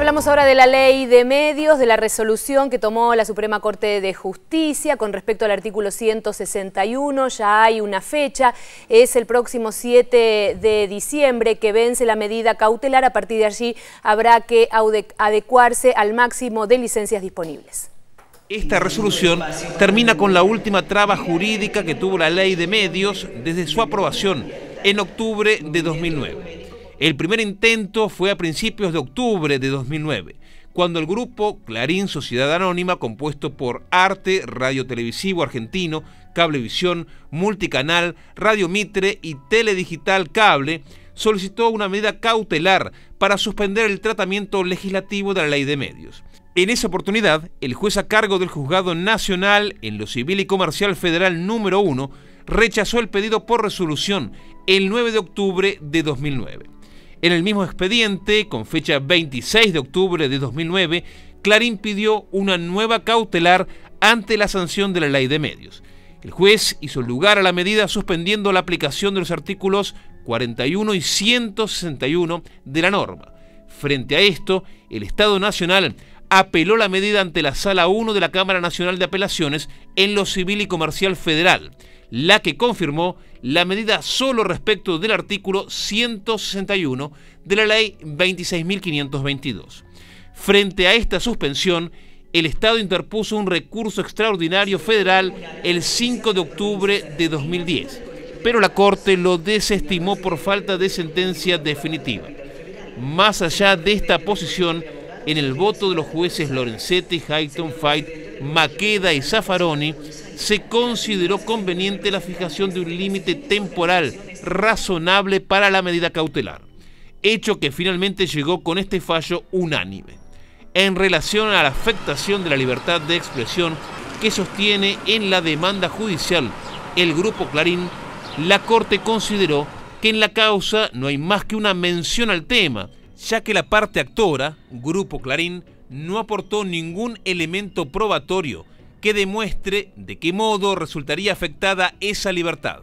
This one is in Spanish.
Hablamos ahora de la ley de medios, de la resolución que tomó la Suprema Corte de Justicia con respecto al artículo 161. Ya hay una fecha, es el próximo 7 de diciembre que vence la medida cautelar. A partir de allí habrá que adecuarse al máximo de licencias disponibles. Esta resolución termina con la última traba jurídica que tuvo la ley de medios desde su aprobación en octubre de 2009. El primer intento fue a principios de octubre de 2009, cuando el grupo Clarín Sociedad Anónima, compuesto por Arte, Radio Televisivo Argentino, Cablevisión, Multicanal, Radio Mitre y Teledigital Cable, solicitó una medida cautelar para suspender el tratamiento legislativo de la ley de medios. En esa oportunidad, el juez a cargo del Juzgado Nacional en lo Civil y Comercial Federal número 1 rechazó el pedido por resolución el 9 de octubre de 2009. En el mismo expediente, con fecha 26 de octubre de 2009, Clarín pidió una nueva cautelar ante la sanción de la ley de medios. El juez hizo lugar a la medida suspendiendo la aplicación de los artículos 41 y 161 de la norma. Frente a esto, el Estado Nacional apeló la medida ante la Sala 1 de la Cámara Nacional de Apelaciones en lo civil y comercial federal, la que confirmó la medida solo respecto del artículo 161 de la ley 26.522. Frente a esta suspensión, el Estado interpuso un recurso extraordinario federal el 5 de octubre de 2010, pero la Corte lo desestimó por falta de sentencia definitiva. Más allá de esta posición, en el voto de los jueces Lorenzetti, Highton, Fight, Maqueda y Zaffaroni, se consideró conveniente la fijación de un límite temporal razonable para la medida cautelar, hecho que finalmente llegó con este fallo unánime, en relación a la afectación de la libertad de expresión que sostiene en la demanda judicial el grupo Clarín, la Corte consideró que en la causa no hay más que una mención al tema, ya que la parte actora, Grupo Clarín, no aportó ningún elemento probatorio que demuestre de qué modo resultaría afectada esa libertad.